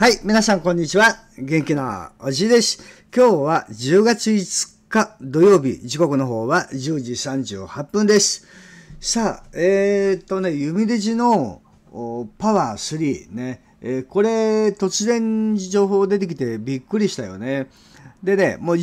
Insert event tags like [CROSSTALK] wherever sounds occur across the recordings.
はい、皆さんこんにちは。元気なおじいです。今日は10月5日土曜日、時刻の方は10時38分です。さあ、えー、っとね、弓デジのパワー3ね、えー、これ突然情報出てきてびっくりしたよね。でね、もう10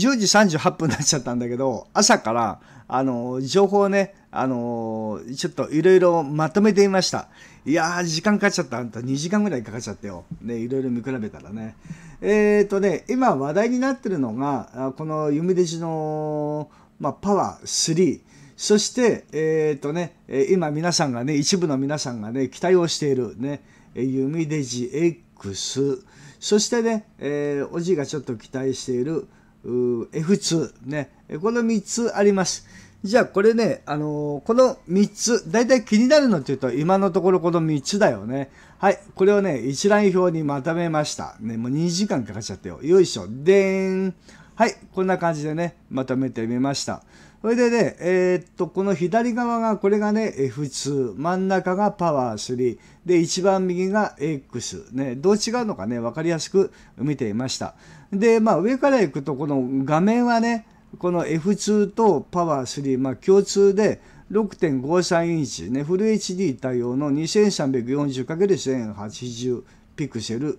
時38分になっちゃったんだけど、朝から、あの、情報をね、あの、ちょっといろいろまとめてみました。いやー、時間かかっちゃった。あんた2時間ぐらいかかっちゃったよ。ね、いろいろ見比べたらね。えっ、ー、とね、今話題になってるのが、この弓デジの、まあ、パワー3。そして、えっ、ー、とね、今皆さんがね、一部の皆さんがね、期待をしているね、弓弟子 X。そしてね、えー、おじいがちょっと期待している F2 ね、この3つあります。じゃあこれね、あのー、この3つ、大体気になるのっていうと、今のところこの3つだよね。はい、これをね、一覧表にまとめました。ね、もう2時間かかっちゃったよ。よいしょ、でーん。はい、こんな感じでね、まとめてみました。それでね、えー、っと、この左側が、これがね、F2、真ん中がパワー3、で、一番右が X、ね、どう違うのかね、分かりやすく見ていました。で、まあ、上から行くと、この画面はね、この F2 とパワー3、まあ、共通で、6.53インチ、ね、フル HD 対応の 2340×1080 ピクセル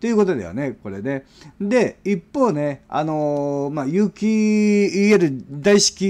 ということだよね、これね。で、一方ね、あのー、まあ、有機 EL 大式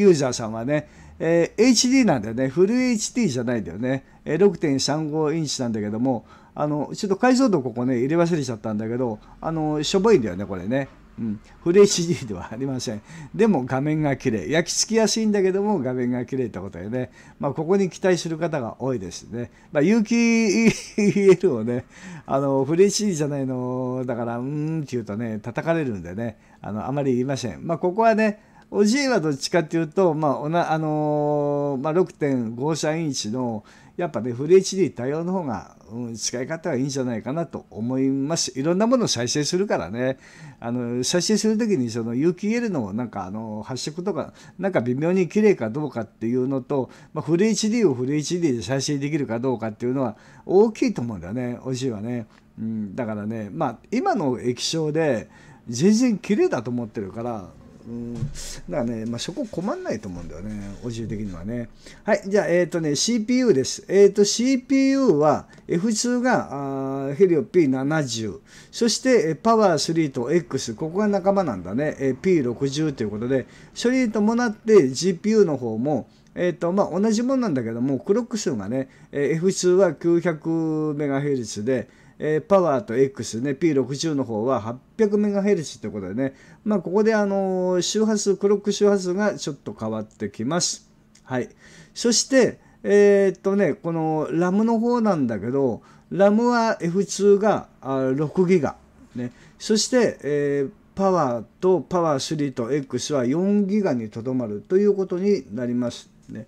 ユーザーさんはね、えー、HD なんだよね、フル HD じゃないんだよね、え6.35インチなんだけども、あの、ちょっと解像度ここね、入れ忘れちゃったんだけど、あの、しょぼいんだよね、これね。うん、フレ HD ではありません。でも画面が綺麗。焼き付きやすいんだけども画面が綺麗ってことでね。まあ、ここに期待する方が多いですね。まあ、有機 EL をね、あの、フレ HD じゃないの、だから、うーんって言うとね、叩かれるんでね、あの、あまり言いません。まあ、ここはね、おじいはどっちかっていうと、まあ、あのー、まあ、6.53インチの、やっぱね、フル HD 対応の方が、うん、使い方はいいんじゃないかなと思います。いろんなものを再生するからね、あの、再生する時にその UQL のなんかあの、発色とか、なんか微妙に綺麗かどうかっていうのと、まあ、フル HD をフル HD で再生できるかどうかっていうのは大きいと思うんだよね、おじいはね。うん、だからね、まあ、今の液晶で全然綺麗だと思ってるから、うん、だからね、まあ、そこ困んないと思うんだよね、お重的にはね。はい、じゃあ、えっ、ー、とね、CPU です。えっ、ー、と、CPU は F2 がヘリオ P70、そしてパワー3と X、ここが仲間なんだね、えー、P60 ということで、それに伴って GPU の方も、えーとまあ、同じものなんだけども、クロック数がね、えー、F2 は 900MHz で、えー、パワーと X ね、P60 の方は 800MHz ということでね、まあ、ここで、あのー、周波数、クロック周波数がちょっと変わってきます。はい。そして、えー、っとね、このラムの方なんだけど、ラムは F2 が6ギガ。ね、そして、えー、パワーとパワー3と X は4ギガにとどまるということになります。ね、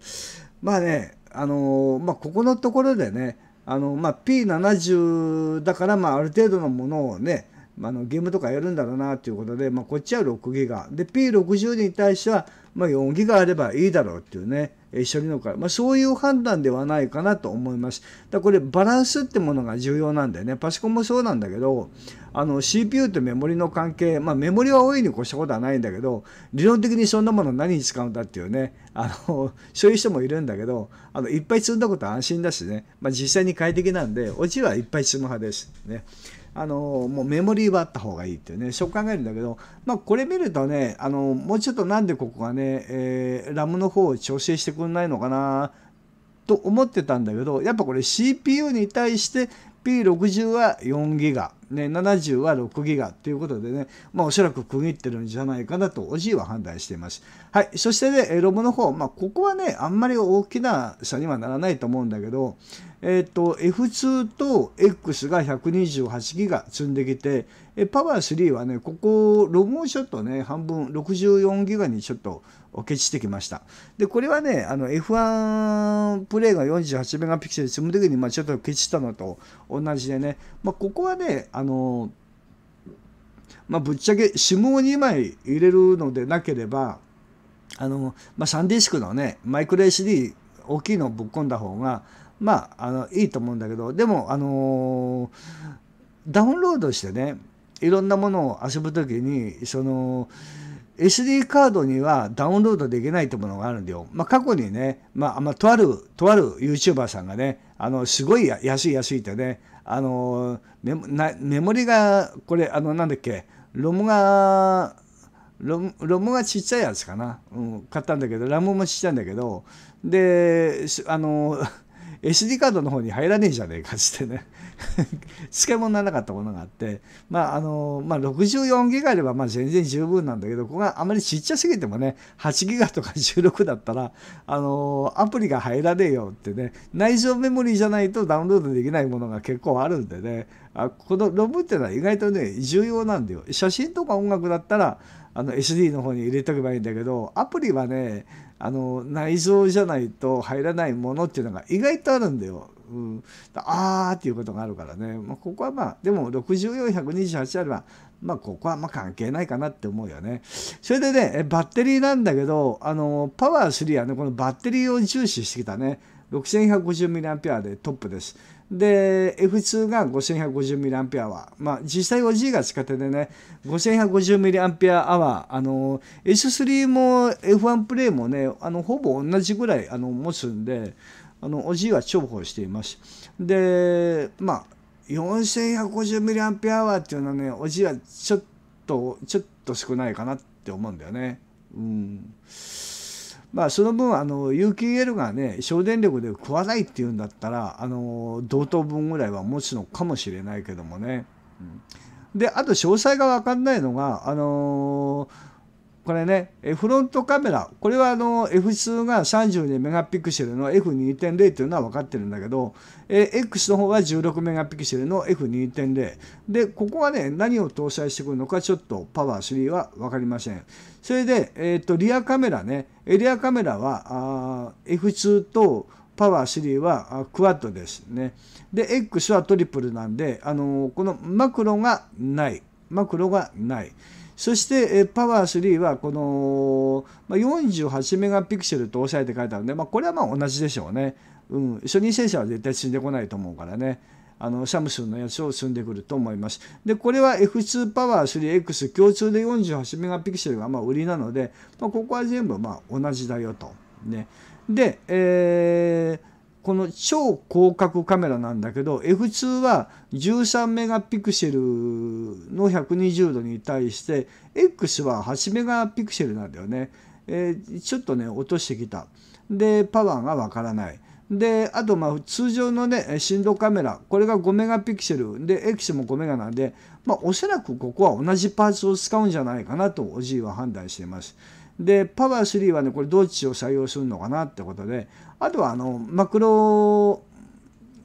まあね、あのー、まあ、ここのところでね、あのまあ、P70 だからまあある程度のものをねあのゲームとかやるんだろうなということで、まあ、こっちは6ギガ。で、P60 に対しては、まあ、4ギガあればいいだろうっていうね、処理のから、まあ、そういう判断ではないかなと思います。だこれバランスってものが重要なんだよね。パソコンもそうなんだけど、あの CPU とメモリの関係、まあ、メモリは大いに越したことはないんだけど、理論的にそんなもの何に使うんだっていうね、あの、[LAUGHS] そういう人もいるんだけど、あの、いっぱい積んだことは安心だしね、まあ、実際に快適なんで、オチはいっぱい積む派です。ね。あのもうメモリーはあった方がいいっていうねそう考えるんだけど、まあ、これ見るとねあのもうちょっとなんでここがね、えー、ラムの方を調整してくれないのかなと思ってたんだけどやっぱこれ CPU に対して P60 は4ギガね、70は6ギガということでね、まあ、おそらく区切ってるんじゃないかなと、おじいは判断しています。はい。そしてね、ロムの方、まあ、ここはね、あんまり大きな差にはならないと思うんだけど、えっ、ー、と、F2 と X が128ギガ積んできて、パワー3はね、ここ、ロムをちょっとね、半分、64ギガにちょっと、お消してきました。で、これはね、あの F1 プレイが48メガピクセル積むときに、まあ、ちょっと消したのと同じでね、まあ、ここはね、ああのまあ、ぶっちゃけ指紋を2枚入れるのでなければあの、まあ、サンディスクのねマイクロ SD 大きいのをぶっ込んだ方がまああのいいと思うんだけどでもあのダウンロードしてねいろんなものを遊ぶ時にその SD カードにはダウンロードできないってものがあるんだよ。まあ、過去にね、まあ、まあ、とある、とある YouTuber さんがね、あの、すごい安い安いってね、あのメモリがこれあのなんだっけロムがロムロムがちっちゃいやつかな、うん、買ったんだけどラムもちっちゃいんだけどであの SD カードの方に入らねえじゃねえかしてね使い物にならなかったものがあって、まああのまあ、64ギガあればまあ全然十分なんだけどここがあまりちっちゃすぎてもね8ギガとか16だったら、あのアプリが入らねえよってね内蔵メモリーじゃないとダウンロードできないものが結構あるんでねあこのロムっていうのは意外とね重要なんだよ。写真とか音楽だったらあの SD の方に入れとけばいいんだけどアプリはねあの内蔵じゃないと入らないものっていうのが意外とあるんだよ。うん、あーっていうことがあるからね、まあ、ここはまあでも64128あればまあここはま関係ないかなって思うよね。それでねバッテリーなんだけどあのパワー3はねこのバッテリーを重視してきたね 6150mAh でトップです。で F2 が 5150mAh、まあ、実際は G が近手でね 5150mAh あの S3 も F1 プレイもねあのほぼ同じぐらいあの持つんであのおじいは重宝していますでまあ 4150mAh っていうのはねおじいはちょっとちょっと少ないかなって思うんだよねうんまあその分あの有機ー l がね省電力で食わないっていうんだったらあの同等分ぐらいは持つのかもしれないけどもね、うん、であと詳細が分かんないのがあのーこれね、フロントカメラ、これはあの F 数が32メガピクセルの F2.0 というのは分かってるんだけど、え X の方は16メガピクセルの F2.0。で、ここはね、何を搭載してくるのかちょっとパワー3は分かりません。それで、えっ、ー、と、リアカメラね、リアカメラはあ F2 とパワー3はクワッドですね。で、X はトリプルなんで、あのー、このマクロがない。マクロがない。そしてパワー3はこの48メガピクセルと押さえて書いてあるんで、まあ、これはまあ同じでしょうね、うん、初任戦車は絶対死んでこないと思うからねあのサムスンのやつを積んでくると思います。で、これは F2 パワー 3X 共通で48メガピクセルがま売りなので、まあ、ここは全部ま同じだよと。ね、で、えーこの超広角カメラなんだけど F2 は13メガピクシェルの120度に対して X は8メガピクシェルなんだよね。えー、ちょっとね落としてきた。でパワーがわからない。であとまあ通常のね振動カメラこれが5メガピクシェルで X も5メガなんで、まあ、おそらくここは同じパーツを使うんじゃないかなとおじいは判断しています。でパワー3はねこれどっちを採用するのかなってことであとはあのマクロ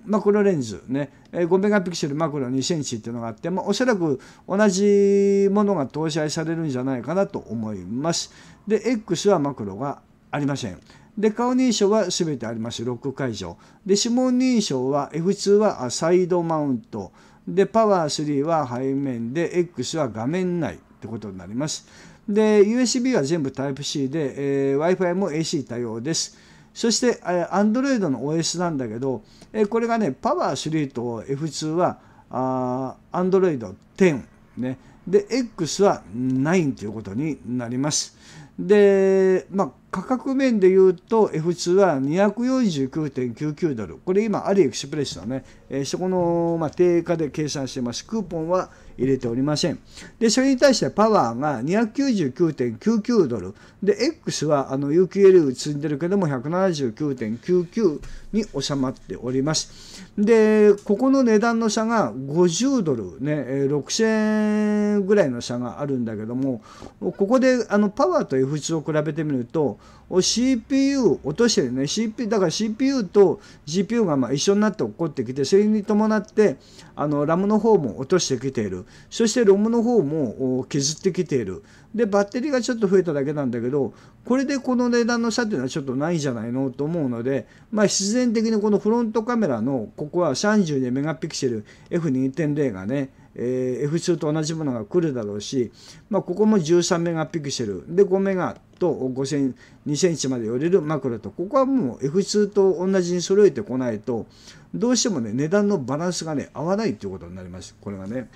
マクロレンズね5メガピクセルマクロ2センチっていうのがあって、まあ、おそらく同じものが搭載されるんじゃないかなと思います。で X はマクロがありません。で顔認証は全てありますロック解除。で指紋認証は F2 はサイドマウントでパワー3は背面で X は画面内ってことになります。で、USB は全部 Type-C で、えー、Wi-Fi も AC 対応です。そして、Android の OS なんだけど、えー、これがね、Power3 と F2 はあ Android 10、ね。で、X は9ということになります。で、まあ、価格面で言うと F2 は249.99ドル。これ今、アリエクスプレスのね、えー、そこの、まあ、定価で計算してます。クーポンは入れておりません。で、それに対してパワーが299.99ドル。で、X はあの UQL 積んでるけども179.99に収まっております。で、ここの値段の差が50ドルね、6000円ぐらいの差があるんだけども、ここであのパワーと f 値を比べてみると、CPU 落としてるね CPU だから CPU と GPU がまあ一緒になって起こってきてそれに伴ってあのラムの方も落としてきているそしてロムの方も削ってきているでバッテリーがちょっと増えただけなんだけどこれでこの値段の差っていうのはちょっとないじゃないのと思うので、まあ、必然的にこのフロントカメラのここは32メガピクセル F2.0 がねえー、F2 と同じものが来るだろうし、まあ、ここも13メガピクセルで5メガと5000 2センチまで寄れる枕とここはもう F2 と同じに揃えてこないとどうしてもね値段のバランスがね合わないっていうことになりますこれがね。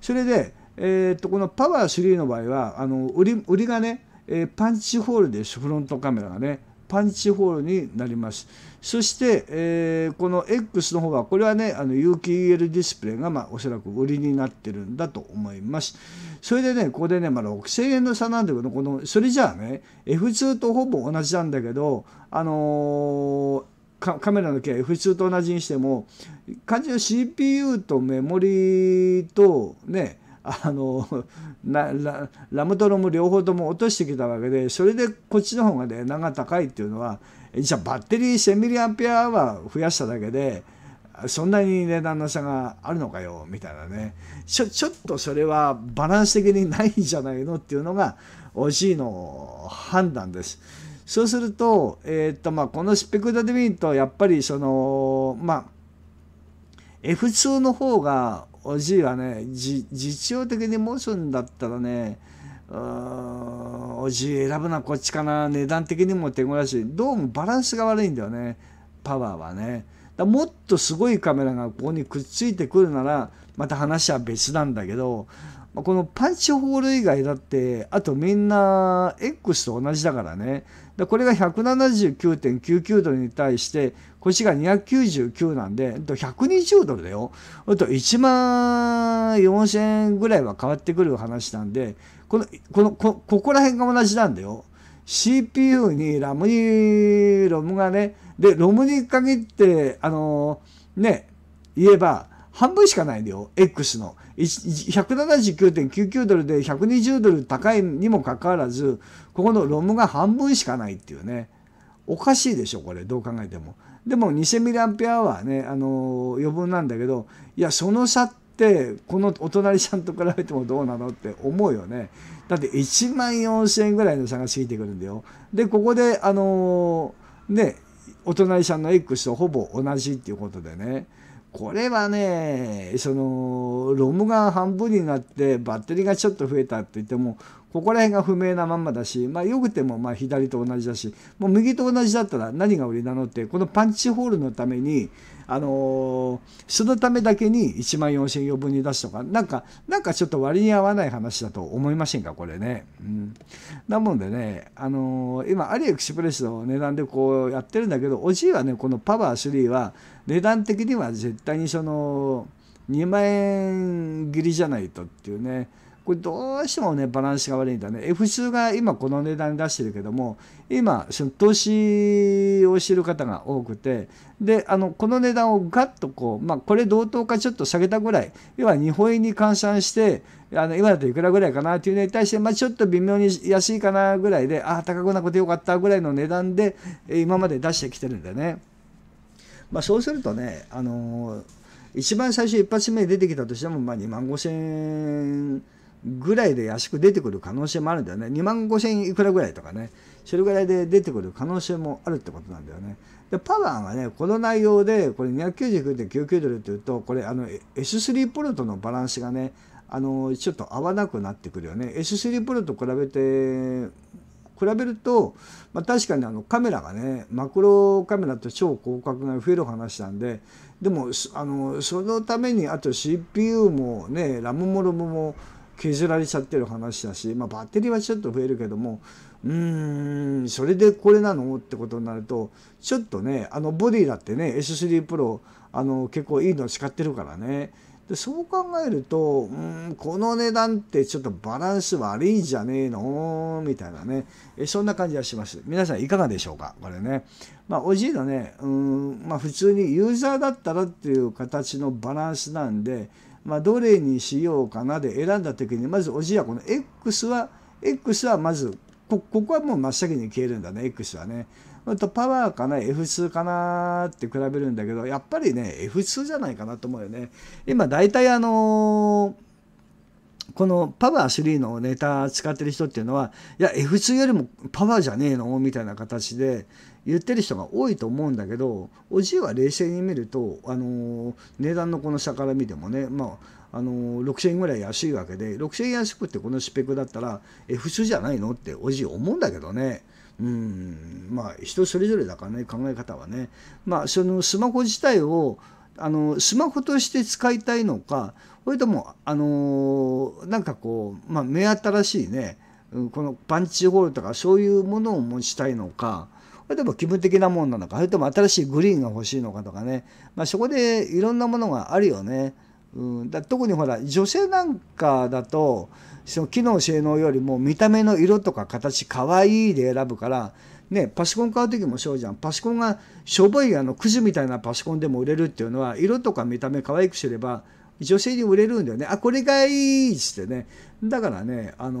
それで、えー、っとこのパワー3の場合はあの売り売りがね、えー、パンチホールですフロントカメラがねパンチホールになります。そして、えー、この X の方はこれはねあの有機 EL ディスプレイが、まあ、おそらく売りになってるんだと思いますそれでねここでね、まあ、6000円の差なんだけどこのそれじゃあね F2 とほぼ同じなんだけどあのー、カメラの件 F2 と同じにしても感じの CPU とメモリとねあの [LAUGHS] ラムトロム両方とも落としてきたわけでそれでこっちの方がね段が高いっていうのはじゃあバッテリー1000ミリアンペアは増やしただけでそんなに値段の差があるのかよみたいなねちょちょっとそれはバランス的にないんじゃないのっていうのが OG の判断です。そうすると,、えー、っとまあ、このスペクタで見ーとやっぱりそのまあ F2 の方が OG はね実用的に持つんだったらねおじ選ぶのはこっちかな値段的にも手ごだしどうもバランスが悪いんだよねパワーはねだもっとすごいカメラがここにくっついてくるならまた話は別なんだけどこのパンチホール以外だってあとみんな X と同じだからねこれが179.99ドルに対してこっちが299なんで120ドルだよあと1万4000円ぐらいは変わってくる話なんでこの、この、こ、ここら辺が同じなんだよ。CPU にラムに、ロムがね、で、ロムに限って、あのー、ね、言えば、半分しかないんだよ、X の。179.99ドルで120ドル高いにもかかわらず、ここのロムが半分しかないっていうね。おかしいでしょ、これ、どう考えても。でも、2000mAh はね、あのー、余分なんだけど、いや、その差ってってこのお隣さんと比べてもどうなのって思うよねだって1万4000円ぐらいの差が過ぎてくるんだよでここであのー、ねお隣さんの X とほぼ同じっていうことでねこれはねそのロムが半分になってバッテリーがちょっと増えたって言ってもここら辺が不明なまんまだし、まあ、よくてもまあ左と同じだしもう右と同じだったら何が売りなのってこのパンチホールのためにあのそのためだけに1万4000円余分に出すとかなんかなんかちょっと割に合わない話だと思いませんかこれね。うん、なもんでね、あの今アリエクスプレスの値段でこうやってるんだけどおじいはねこのパワー3は値段的には絶対にその2万円切りじゃないとっていうねこれどうしてもね、バランスが悪いんだね。F2 が今この値段出してるけども、今、その投資をしてる方が多くて、で、あの、この値段をガッとこう、まあ、これ同等かちょっと下げたぐらい、要は日本円に換算して、あの、今だといくらぐらいかなというのに対して、まあ、ちょっと微妙に安いかなぐらいで、ああ、高くなくてよかったぐらいの値段で、今まで出してきてるんだよね。まあ、そうするとね、あのー、一番最初一発目に出てきたとしても、まあ、2万5 0 0 0円ぐらいで安く出てくる可能性もあるんだよね。2万5千いくらぐらいとかね。それぐらいで出てくる可能性もあるってことなんだよね。で、パワーがね、この内容で、これ299.99ドルっていうと、これあの S3 ポルトのバランスがね、あの、ちょっと合わなくなってくるよね。S3 ポルト比べて、比べると、まあ、確かにあのカメラがねマクロカメラと超広角が増える話なんででもあのそのためにあと CPU もねラムモルムも削られちゃってる話だし、まあ、バッテリーはちょっと増えるけどもうーんそれでこれなのってことになるとちょっとねあのボディだってね S3 Pro あの結構いいの使ってるからねでそう考えるとうんこの値段ってちょっとバランス悪いんじゃねえのみたいなねえそんな感じはします皆さんいかがでしょうかこれねまあじいのねうんまあ普通にユーザーだったらっていう形のバランスなんでまあ、どれにしようかなで選んだ時にまずおじやこの X は X はまずこここはもう真っ先に消えるんだね X はね。あとパワーかな F2 かなって比べるんだけどやっぱりね F2 じゃないかなと思うよね。今大体あのーこのパワー3のネタ使ってる人っていうのはいや F2 よりもパワーじゃねえのみたいな形で言ってる人が多いと思うんだけどおじいは冷静に見ると、あの値段のこの下から見てもね、まあ、あの6,000円ぐらい安いわけで6,000円安くってこのスペックだったらえ普通じゃないのっておじい思うんだけどね。うんまあ人それぞれだからね考え方はね。まあそのスマホ自体をあのスマホとして使いたいのかそれともあのなんかこう、まあ、目新しいねこのパンチホールとかそういうものを持ちたいのか。それとも気分的なもんなのかそれとも新しいグリーンが欲しいのかとかね、まあ、そこでいろんなものがあるよね。うん、だ特にほら女性なんかだとその機能性能よりも見た目の色とか形かわいいで選ぶから、ね、パソコン買う時もそうじゃんパソコンがしょぼいあのくじみたいなパソコンでも売れるっていうのは色とか見た目可愛くすれば女性に売れるんだよねあこれがいいっつってねだからね、あのー、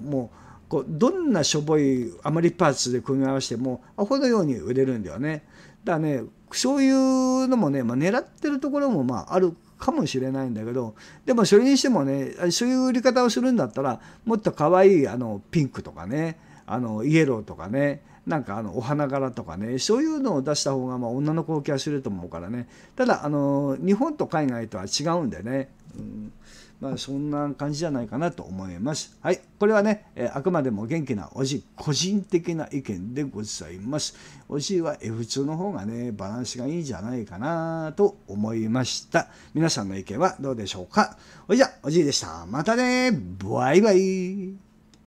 もうこうどんなしょぼい余りパーツで組み合わせてもアホのように売れるんだよね。だからねそういうのもね、まあ、狙ってるところもまああるかもしれないんだけどでもそれにしてもねそういう売り方をするんだったらもっと可愛いあのピンクとかねあのイエローとかねなんかあのお花柄とかねそういうのを出した方がま女の子受気はすると思うからねただあの日本と海外とは違うんでね、うん、まあ、そんな感じじゃないかなと思います。はい、これはね、えあくまでも元気なおじ、個人的な意見でございます。おじは F2 の方がね、バランスがいいんじゃないかなと思いました。皆さんの意見はどうでしょうかおじゃ、おじいでした。またねバイバイ